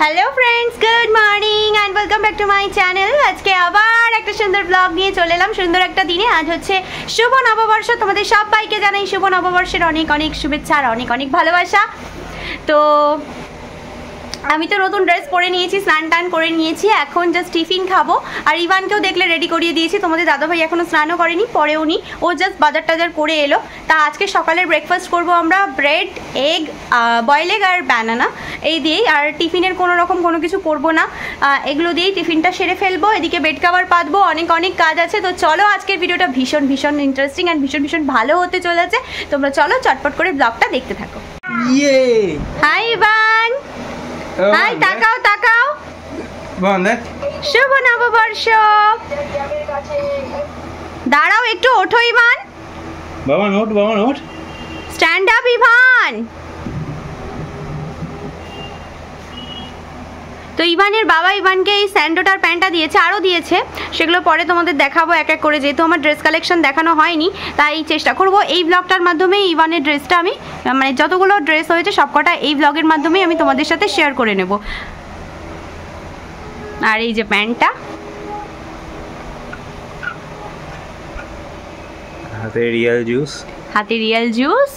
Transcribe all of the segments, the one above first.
Hello friends good morning and welcome back to my channel আজকে আবার একটা সুন্দর ব্লগ নিয়ে চলে এলাম সুন্দর একটা দিনে আজ হচ্ছে শুভ নববর্ষ তোমাদের সবাইকে জানাই শুভ নববর্ষের অনেক অনেক শুভেচ্ছা আর অনেক অনেক ভালোবাসা তো আমি তো নতুন ড্রেস পরে নিয়েছি স্নান টান করে নিয়েছি এখন জাস্ট টিফিন খাবো আর ইভানকেও দেখলে রেডি করিয়ে দিয়েছি তোমাদের দাদাভাই এখনও স্নানও করেনি পরেও নি ও জাস্ট বাজার টাজার করে এলো তা আজকে সকালের ব্রেকফাস্ট করব আমরা ব্রেড এগ বয়েল এগ আর ব্যানানা এই দিয়েই আর টিফিনের কোনো রকম কোনো কিছু করব না এগুলো দিয়েই টিফিনটা সেরে ফেলবো এদিকে বেড কাভার পাতবো অনেক অনেক কাজ আছে তো চলো আজকের ভিডিওটা ভীষণ ভীষণ ইন্টারেস্টিং অ্যান্ড ভীষণ ভীষণ ভালো হতে চলেছে তোমরা চলো চটপট করে ব্লগটা দেখতে থাকো হাই বান হাই তাকাও তাকাও বন্ধ শুভ নববর্ষ দাঁড়াও একটু ওঠো ইমান বাবা নোট বাবা নোট স্ট্যান্ড আপ ইভান তো ইভানের বাবা ইভানকে এই স্যান্ডোটার প্যান্টটা দিয়েছে আরও দিয়েছে সেগুলো পরে তোমাদের দেখাবো এক এক করে যেহেতু আমার ড্রেস কালেকশন দেখানো হয়নি তাই চেষ্টা করব এই ব্লগটার মাধ্যমে ইভানের ড্রেসটা আমি মানে যতগুলো ড্রেস হয়েছে সবকটা এই ব্লগের মাধ্যমেই আমি তোমাদের সাথে শেয়ার করে নেব আর এই যে প্যান্টটা হাতে রিয়াল জুস হাতে রিয়াল জুস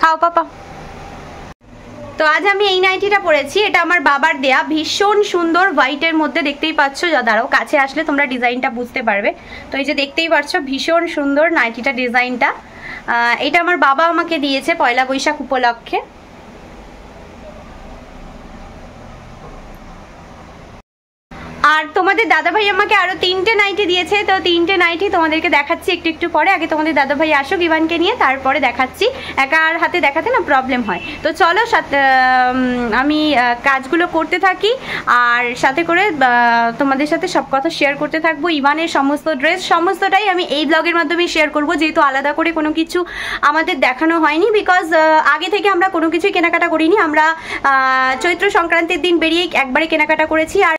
খাও পাপা তো আজ আমি এই নাইটিটা পরেছি এটা আমার বাবার দেয়া ভীষণ সুন্দর হোয়াইটের মধ্যে দেখতেই পাচ্ছ যা দাঁড়াও কাছে আসলে তোমরা ডিজাইনটা বুঝতে পারবে তো এই যে দেখতেই পাচ্ছ ভীষণ সুন্দর নাইটিটা ডিজাইনটা এটা আমার বাবা আমাকে দিয়েছে পয়লা বৈশাখ উপলক্ষে দাদাভাই আমাকে আরও তিনটে নাইটি দিয়েছে তো তিনটে নাইটি তোমাদেরকে দেখাচ্ছি একটু একটু পরে আগে তোমাদের দাদাভাই আসো ইভানকে নিয়ে তারপরে দেখাচ্ছি একার হাতে দেখাতে না প্রবলেম হয় তো চলো আমি কাজগুলো করতে থাকি আর সাথে করে তোমাদের সাথে সব কথা শেয়ার করতে থাকবো ইভানের সমস্ত ড্রেস সমস্তটাই আমি এই ব্লগের মাধ্যমে শেয়ার করব যেহেতু আলাদা করে কোনো কিছু আমাদের দেখানো হয়নি বিকজ আগে থেকে আমরা কোনো কিছুই কেনাকাটা করিনি আমরা চৈত্র সংক্রান্তির দিন বেরিয়ে একবারে কেনাকাটা করেছি আর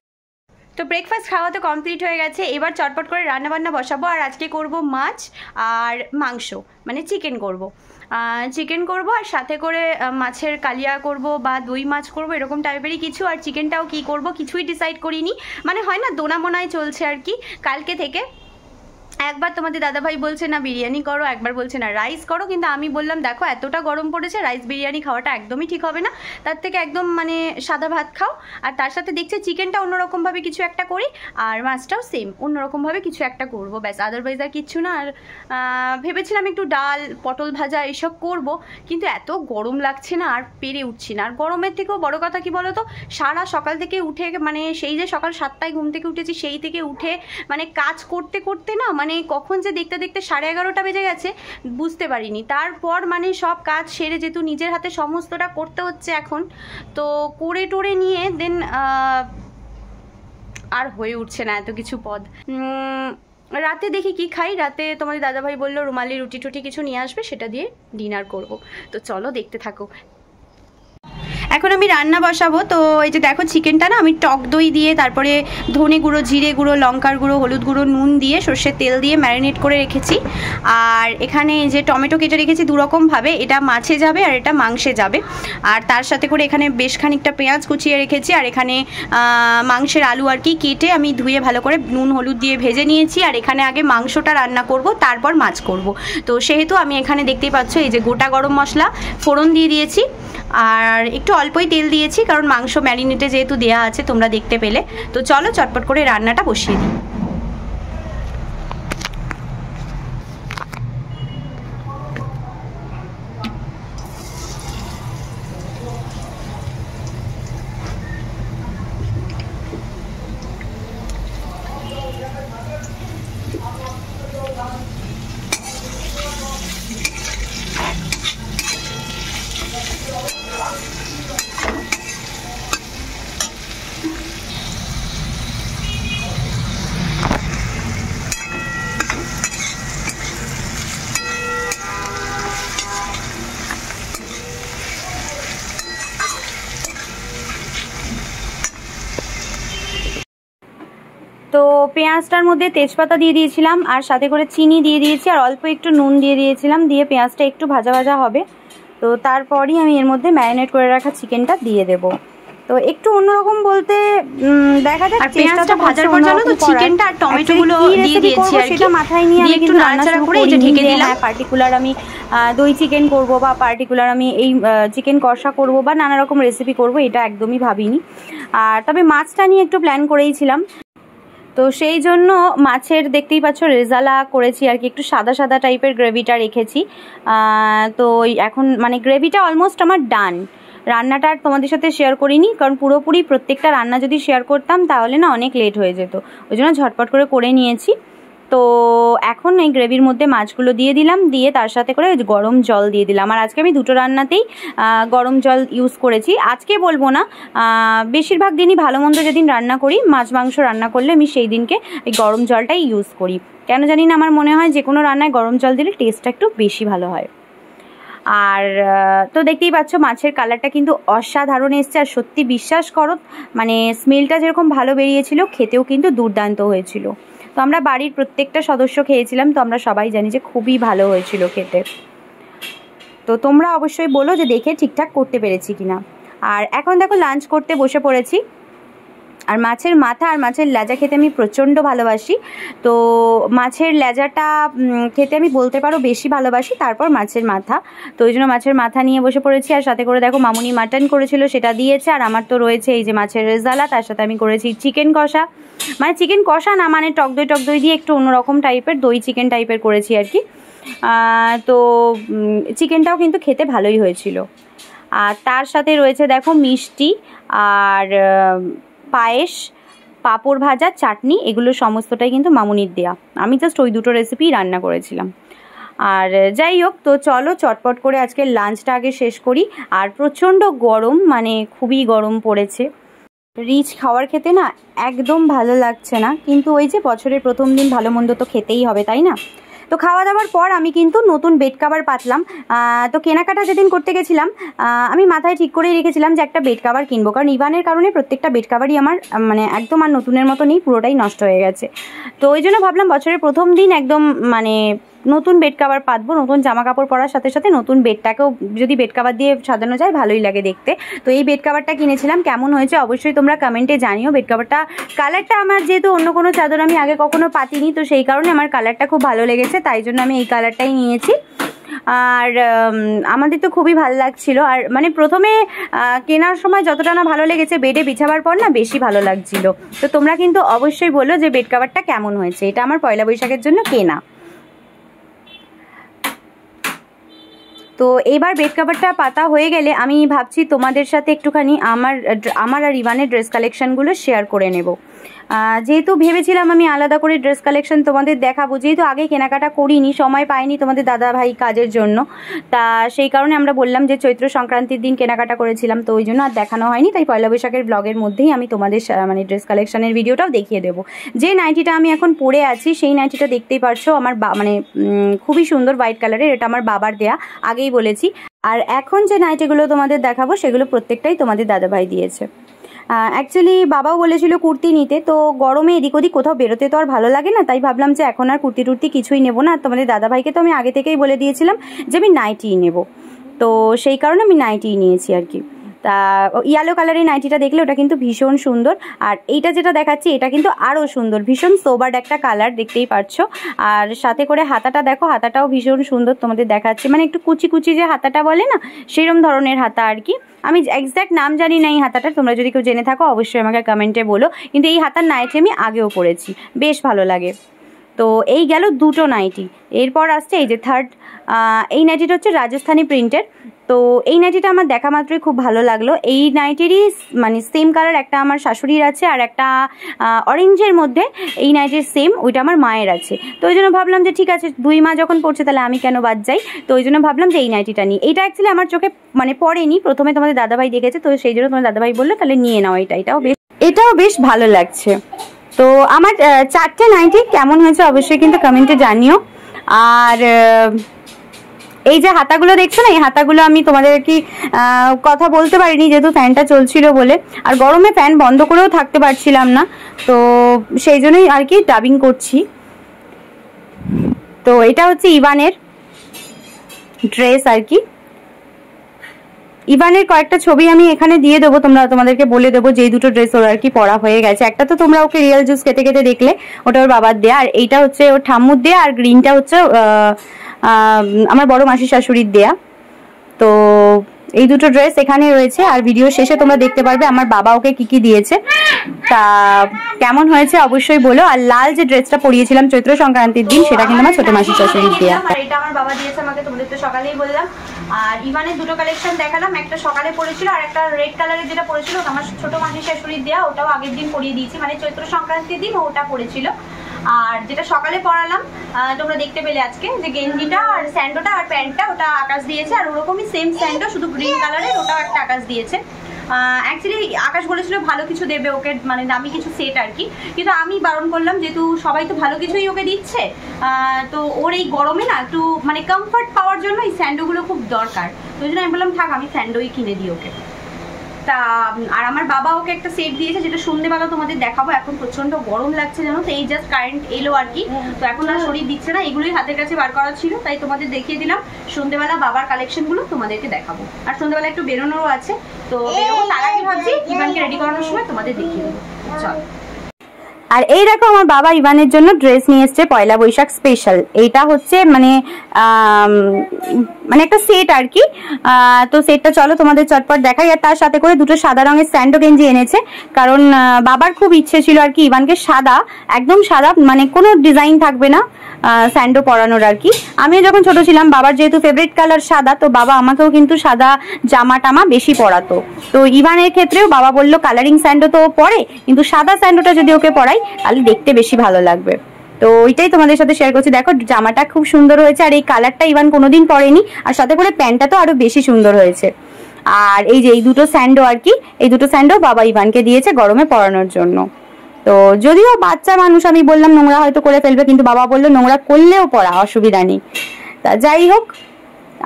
তো ব্রেকফাস্ট খাওয়া তো কমপ্লিট হয়ে গেছে এবার চটপট করে রান্নাবান্না বসাবো আর আজকে করব মাছ আর মাংস মানে চিকেন করব। চিকেন করব আর সাথে করে মাছের কালিয়া করব বা দই মাছ করব এরকম টাইপেরই কিছু আর চিকেনটাও কি করব কিছুই ডিসাইড করিনি মানে হয় না দোনামোনায় চলছে আর কি কালকে থেকে একবার তোমাদের দাদাভাই বলছে না বিরিয়ানি করো একবার বলছে না রাইস করো কিন্তু আমি বললাম দেখো এতটা গরম পড়েছে রাইস বিরিয়ানি খাওয়াটা একদমই ঠিক হবে না তার থেকে একদম মানে সাদা ভাত খাও আর তার সাথে দেখছি চিকেনটা অন্যরকমভাবে কিছু একটা করি আর মাছটাও সেম অন্যরকমভাবে কিছু একটা করবো ব্যাস আদারওয়াইজ আর কিচ্ছু না আর ভেবেছিলাম একটু ডাল পটল ভাজা এইসব করব কিন্তু এত গরম লাগছে না আর পেরে উঠছি না আর গরমের থেকেও বড় কথা কি বলো তো সারা সকাল থেকে উঠে মানে সেই যে সকাল সাতটায় ঘুম থেকে উঠেছি সেই থেকে উঠে মানে কাজ করতে করতে না মানে মানে কখন যে দেখতে দেখতে সাড়ে এগারোটা বেজে গেছে বুঝতে পারিনি তারপর মানে সব কাজ সেরে যেহেতু নিজের হাতে সমস্তটা করতে হচ্ছে এখন তো করে টোরে নিয়ে দেন আর হয়ে উঠছে না এত কিছু পদ রাতে দেখি কি খাই রাতে তোমাদের দাদাভাই বললো রুমালি রুটি টুটি কিছু নিয়ে আসবে সেটা দিয়ে ডিনার করব তো চলো দেখতে থাকো এখন আমি রান্না বসাবো তো এই যে দেখো চিকেনটা না আমি টক দই দিয়ে তারপরে ধনে গুঁড়ো জিরে গুঁড়ো লঙ্কার গুঁড়ো হলুদ গুঁড়ো নুন দিয়ে সর্ষের তেল দিয়ে ম্যারিনেট করে রেখেছি আর এখানে যে টমেটো কেটে রেখেছি দুরকমভাবে এটা মাছে যাবে আর এটা মাংসে যাবে আর তার সাথে করে এখানে বেশ খানিকটা পেঁয়াজ কুচিয়ে রেখেছি আর এখানে মাংসের আলু আর কি কেটে আমি ধুয়ে ভালো করে নুন হলুদ দিয়ে ভেজে নিয়েছি আর এখানে আগে মাংসটা রান্না করব তারপর মাছ করব তো সেহেতু আমি এখানে দেখতেই পাচ্ছ এই যে গোটা গরম মশলা ফোড়ন দিয়ে দিয়েছি আর একটু অল্পই তেল দিয়েছি কারণ মাংস ম্যারিনেটে যেহেতু দেওয়া আছে তোমরা দেখতে পেলে তো চলো চটপট করে রান্নাটা বসিয়ে দিই তো পেঁয়াজটার মধ্যে তেজপাতা দিয়ে দিয়েছিলাম আর সাথে করে চিনি দিয়ে দিয়েছি আর অল্প একটু নুন দিয়ে দিয়েছিলাম দিয়ে পেঁয়াজটা একটু ভাজা ভাজা হবে তো তারপরই আমি এর মধ্যে ম্যারিনেট করে রাখা চিকেনটা দিয়ে দেব তো একটু অন্যরকম বলতে দেখা যাক পেঁয়াজটা ভাজার পর তো চিকেনটা আর দিয়ে দিয়েছি আর সেটা মাথায় নিয়ে আমি নাড়াচাড়া করে এটা ঢেকে দিলাম হ্যাঁ পার্টিকুলার আমি দই চিকেন করব বা পার্টিকুলার আমি এই চিকেন কষা করব বা নানা রকম রেসিপি করব এটা একদমই ভাবিনি আর তবে মাছটা নিয়ে একটু প্ল্যান করেইছিলাম তো সেই জন্য মাছের দেখতেই পাচ্ছ রেজালা করেছি আর কি একটু সাদা সাদা টাইপের গ্রেভিটা রেখেছি তো এখন মানে গ্রেভিটা অলমোস্ট আমার ডান রান্নাটা আর তোমাদের সাথে শেয়ার করিনি কারণ পুরোপুরি প্রত্যেকটা রান্না যদি শেয়ার করতাম তাহলে না অনেক লেট হয়ে যেত ওই জন্য ঝটপট করে করে নিয়েছি তো এখন এই গ্রেভির মধ্যে মাছগুলো দিয়ে দিলাম দিয়ে তার সাথে করে গরম জল দিয়ে দিলাম আর আজকে আমি দুটো রান্নাতেই গরম জল ইউজ করেছি আজকে বলবো না বেশিরভাগ দিনই ভালো মন্দ যেদিন রান্না করি মাছ মাংস রান্না করলে আমি সেই দিনকে এই গরম জলটাই ইউজ করি কেন জানি না আমার মনে হয় যে কোনো রান্নায় গরম জল দিলে টেস্টটা একটু বেশি ভালো হয় আর তো দেখতেই পাচ্ছ মাছের কালারটা কিন্তু অসাধারণ এসছে আর সত্যি বিশ্বাস করো মানে স্মেলটা যেরকম ভালো বেরিয়েছিল খেতেও কিন্তু দুর্দান্ত হয়েছিল তো আমরা বাড়ির প্রত্যেকটা সদস্য খেয়েছিলাম তো আমরা সবাই জানি যে খুবই ভালো হয়েছিল খেতে তো তোমরা অবশ্যই বলো যে দেখে ঠিকঠাক করতে পেরেছি কিনা আর এখন দেখো লাঞ্চ করতে বসে পড়েছি আর মাছের মাথা আর মাছের লেজা খেতে আমি প্রচণ্ড ভালোবাসি তো মাছের লেজাটা খেতে আমি বলতে পারো বেশি ভালোবাসি তারপর মাছের মাথা তো ওই জন্য মাছের মাথা নিয়ে বসে পড়েছি আর সাথে করে দেখো মামুনি মাটন করেছিল সেটা দিয়েছে আর আমার তো রয়েছে এই যে মাছের রেজালা তার সাথে আমি করেছি চিকেন কষা মানে চিকেন কষা না মানে টক দই টক দই দিয়ে একটু অন্যরকম টাইপের দই চিকেন টাইপের করেছি আর কি তো চিকেনটাও কিন্তু খেতে ভালোই হয়েছিল আর তার সাথে রয়েছে দেখো মিষ্টি আর পায়েস পাঁপড় ভাজা চাটনি এগুলো সমস্তটাই কিন্তু মামুনির দেয়া আমি জাস্ট ওই দুটো রেসিপি রান্না করেছিলাম আর যাই হোক তো চলো চটপট করে আজকে লাঞ্চটা আগে শেষ করি আর প্রচণ্ড গরম মানে খুবই গরম পড়েছে রিচ খাওয়ার খেতে না একদম ভালো লাগছে না কিন্তু ওই যে বছরের প্রথম দিন ভালো মন্দ তো খেতেই হবে তাই না তো খাওয়া দাওয়ার পর আমি কিন্তু নতুন বেড কাভার পাতলাম তো কেনাকাটা যেদিন করতে গেছিলাম আমি মাথায় ঠিক করেই রেখেছিলাম যে একটা বেড কাভার কিনবো কারণ ইভানের কারণে প্রত্যেকটা বেড কাভারই আমার মানে একদম আর নতুনের মতো নেই পুরোটাই নষ্ট হয়ে গেছে তো ওই জন্য ভাবলাম বছরের প্রথম দিন একদম মানে নতুন বেড কাভার পাতবো নতুন জামা কাপড় পরার সাথে সাথে নতুন বেডটাকেও যদি বেড কাভার দিয়ে সাজানো যায় ভালোই লাগে দেখতে তো এই বেড কাভারটা কিনেছিলাম কেমন হয়েছে অবশ্যই তোমরা কমেন্টে জানিও বেড কাভারটা কালারটা আমার যেহেতু অন্য কোনো চাদর আমি আগে কখনো পাতিনি তো সেই কারণে আমার কালারটা খুব ভালো লেগেছে তাই জন্য আমি এই কালারটাই নিয়েছি আর আমাদের তো খুবই ভালো লাগছিল আর মানে প্রথমে কেনার সময় যতটা না ভালো লেগেছে বেডে বিছাবার পর না বেশি ভালো লাগছিল তো তোমরা কিন্তু অবশ্যই বলো যে বেড কাভারটা কেমন হয়েছে এটা আমার পয়লা বৈশাখের জন্য কেনা তো এইবার বেড কাভারটা পাতা হয়ে গেলে আমি ভাবছি তোমাদের সাথে একটুখানি আমার আমার আর ইভানের ড্রেস কালেকশানগুলো শেয়ার করে নেব যেহেতু ভেবেছিলাম আমি আলাদা করে ড্রেস কালেকশন তোমাদের দেখাবো যেহেতু আগে কেনাকাটা করিনি সময় পাইনি তোমাদের দাদা ভাই কাজের জন্য তা সেই কারণে আমরা বললাম যে চৈত্র সংক্রান্তির দিন কেনাকাটা করেছিলাম তো ওই জন্য আর দেখানো হয়নি তাই পয়লা বৈশাখের ব্লগের মধ্যেই আমি তোমাদের মানে ড্রেস কালেকশনের ভিডিওটাও দেখিয়ে দেবো যে নাইটিটা আমি এখন পরে আছি সেই নাইটিটা দেখতেই পারছো আমার মানে খুবই সুন্দর হোয়াইট কালারের এটা আমার বাবার দেয়া আগেই আগেই বলেছি আর এখন যে নাইটিগুলো তোমাদের দেখাবো সেগুলো প্রত্যেকটাই তোমাদের দাদাভাই দিয়েছে অ্যাকচুয়ালি বাবাও বলেছিল কুর্তি নিতে তো গরমে এদিক ওদিক কোথাও বেরোতে তো আর ভালো লাগে না তাই ভাবলাম যে এখন আর কুর্তি টুর্তি কিছুই নেব না আর তোমাদের দাদাভাইকে তো আমি আগে থেকেই বলে দিয়েছিলাম যে আমি নাইটিই নেব তো সেই কারণে আমি নাইটিই নিয়েছি আর কি তা ইয়ালো কালারের নাইটিটা দেখলে ওটা কিন্তু ভীষণ সুন্দর আর এইটা যেটা দেখাচ্ছি এটা কিন্তু আরও সুন্দর ভীষণ সোবার একটা কালার দেখতেই পাচ্ছ আর সাথে করে হাতাটা দেখো হাতাটাও ভীষণ সুন্দর তোমাদের দেখাচ্ছি মানে একটু কুচি কুচি যে হাতাটা বলে না সেরম ধরনের হাতা আর কি আমি এক্স্যাক্ট নাম জানি না এই হাতাটা তোমরা যদি কেউ জেনে থাকো অবশ্যই আমাকে কমেন্টে বলো কিন্তু এই হাতার নাইটি আমি আগেও পড়েছি বেশ ভালো লাগে তো এই গেল দুটো নাইটি এরপর আসছে এই যে থার্ড এই নাইটিটা হচ্ছে রাজস্থানি প্রিন্টের তো এই নাইটিটা আমার দেখা মাত্রই খুব ভালো লাগলো এই নাইটেরই মানে সেম কালার একটা আমার শাশুড়ির আছে আর একটা অরেঞ্জের মধ্যে এই নাইটের সেম ওইটা আমার মায়ের আছে তো ওই জন্য ভাবলাম যে ঠিক আছে দুই মা যখন পড়ছে তাহলে আমি কেন বাদ যাই তো ওই জন্য ভাবলাম যে এই নাইটিটা নিই এটা অ্যাকচুয়ালি আমার চোখে মানে পড়েনি প্রথমে তোমাদের দাদাভাই দেখেছে তো সেই জন্য তোমার দাদাভাই বললো তাহলে নিয়ে নাও এটা এটাও বেশ এটাও বেশ ভালো লাগছে তো আমার চারটে নাইটি কেমন হয়েছে অবশ্যই কিন্তু কমেন্টে জানিও আর এই যে হাতাগুলো দেখছো না এই হাতাগুলো আমি তোমাদের কি কথা বলতে পারিনি যেহেতু ফ্যানটা চলছিল বলে আর গরমে ফ্যান বন্ধ করেও থাকতে পারছিলাম না তো সেই জন্যই আর কি ডাবিং করছি তো এটা হচ্ছে ইভানের ড্রেস আর কি ইভানের কয়েকটা ছবি আমি এখানে দিয়ে দেবো তোমরা তোমাদেরকে বলে দেবো যে দুটো ড্রেস ওর আর কি পরা হয়ে গেছে একটা তো তোমরা ওকে রিয়েল জুস খেতে খেতে দেখলে ওটা ওর বাবার দেয়া আর এইটা হচ্ছে ওর ঠাম্মুর দেয়া আর গ্রিনটা হচ্ছে আমার বড় মাসি শাশুড়ির দেয়া তো এই দুটো ড্রেস এখানে রয়েছে আর ভিডিও শেষে তোমরা দেখতে পারবে আমার বাবা ওকে কি কি দিয়েছে তা কেমন হয়েছে অবশ্যই বলো আর লাল যে ড্রেসটা পরিয়েছিলাম চৈত্র সংক্রান্তির দিন সেটা কিন্তু আমার ছোট মাসির শাশুড়ির দেয়া এটা আমার বাবা দিয়েছে আমাকে তোমাদের তো সকালেই বললাম আর ইভানের দুটো কালেকশন দেখালাম একটা সকালে পড়েছিল আর একটা রেড কালারের যেটা পড়েছিল আমার ছোট মাসির শাশুড়ির দেয়া ওটাও আগের দিন পরিয়ে দিয়েছি মানে চৈত্র সংক্রান্তির দিন ওটা পড়েছিল আর যেটা সকালে পরালাম তোমরা দেখতে পেলে আজকে যে গেঞ্জিটা আর স্যান্ডোটা আর প্যান্টটা ওটা আকাশ দিয়েছে আর ওরকমই সেম স্যান্ডো শুধু গ্রিন কালারের ওটাও একটা আকাশ দিয়েছে অ্যাকচুয়ালি আকাশ বলেছিল ভালো কিছু দেবে ওকে মানে দামি কিছু সেট আর কি কিন্তু আমি বারণ করলাম যেহেতু সবাই তো ভালো কিছুই ওকে দিচ্ছে তো ওর এই গরমে না একটু মানে কমফর্ট পাওয়ার জন্য এই স্যান্ডোগুলো খুব দরকার তো ওই জন্য আমি বললাম থাক আমি স্যান্ডোই কিনে দিই ওকে আর আমার বাবা ওকে একটা সেট দিয়েছে যেটা সন্ধ্যেবেলা তোমাদের দেখাবো এখন প্রচন্ড গরম লাগছে জানো তো এই জাস্ট কারেন্ট এলো আর কি হ্যাঁ। তো এখন আর শরীর দিচ্ছে না এগুলোই হাতের কাছে বার করা ছিল তাই তোমাদের দেখিয়ে দিলাম সন্ধ্যেবেলা বাবার কালেকশন গুলো তোমাদেরকে দেখাবো আর সন্ধ্যেবেলা একটু বেরোনোরও আছে তো বেরোবো তার আগে ভাবছি ইমানকে রেডি করানোর সময় তোমাদের দেখিয়ে দেবো চল আর এই দেখো আমার বাবা ইভানের জন্য ড্রেস নিয়ে এসছে পয়লা বৈশাখ স্পেশাল এইটা হচ্ছে মানে মানে একটা সেট আর কি তো সেটটা চলো তোমাদের চটপট দেখাই আর তার সাথে করে দুটো সাদা রঙের স্যান্ডো গেঞ্জি এনেছে কারণ বাবার খুব ইচ্ছে ছিল আর কি ইভানকে সাদা একদম সাদা মানে কোনো ডিজাইন থাকবে না স্যান্ডো পরানোর আর কি আমিও যখন ছোট ছিলাম বাবার যেহেতু ফেভারিট কালার সাদা তো বাবা আমাকেও কিন্তু সাদা জামা টামা বেশি পরাতো তো ইভানের ক্ষেত্রেও বাবা বললো কালারিং স্যান্ডো তো পরে কিন্তু সাদা স্যান্ডোটা যদি ওকে পরাই তাহলে দেখতে বেশি ভালো লাগবে তো ওইটাই তোমাদের সাথে শেয়ার করছি দেখো জামাটা খুব সুন্দর হয়েছে আর এই কালারটা ইভান কোনোদিন পরেনি আর সাথে করে প্যান্টটা তো আরো বেশি সুন্দর হয়েছে আর এই যে এই দুটো স্যান্ডো আর কি এই দুটো স্যান্ডো বাবা ইভানকে দিয়েছে গরমে পরানোর জন্য তো যদিও বাচ্চা মানুষ আমি বললাম নোংরা হয়তো করে ফেলবে কিন্তু বাবা বললো নোংরা করলেও পড়া অসুবিধা নেই তা যাই হোক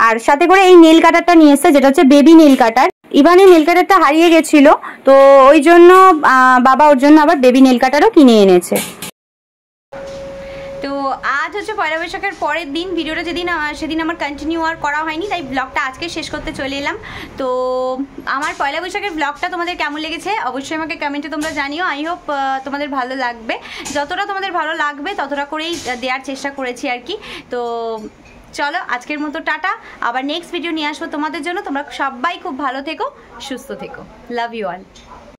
আর সাথে করে এই নেল কাটারটা নিয়ে এসছে যেটা হচ্ছে বেবি নেল কাটার ইভানের নেল কাটারটা হারিয়ে গেছিল তো ওই জন্য বাবা ওর জন্য আবার বেবি নেল কাটারও কিনে এনেছে তো আজ হচ্ছে পয়লা বৈশাখের পরের দিন ভিডিওটা যেদিন সেদিন আমার কন্টিনিউ আর করা হয়নি তাই ব্লগটা আজকে শেষ করতে চলে এলাম তো আমার পয়লা বৈশাখের ব্লগটা তোমাদের কেমন লেগেছে অবশ্যই আমাকে কমেন্টে তোমরা জানিও আই হোপ তোমাদের ভালো লাগবে যতটা তোমাদের ভালো লাগবে ততটা করেই দেওয়ার চেষ্টা করেছি আর কি তো চলো আজকের মতো টাটা আবার নেক্সট ভিডিও নিয়ে আসবো তোমাদের জন্য তোমরা সবাই খুব ভালো থেকো সুস্থ থেকো লাভ ইউ অল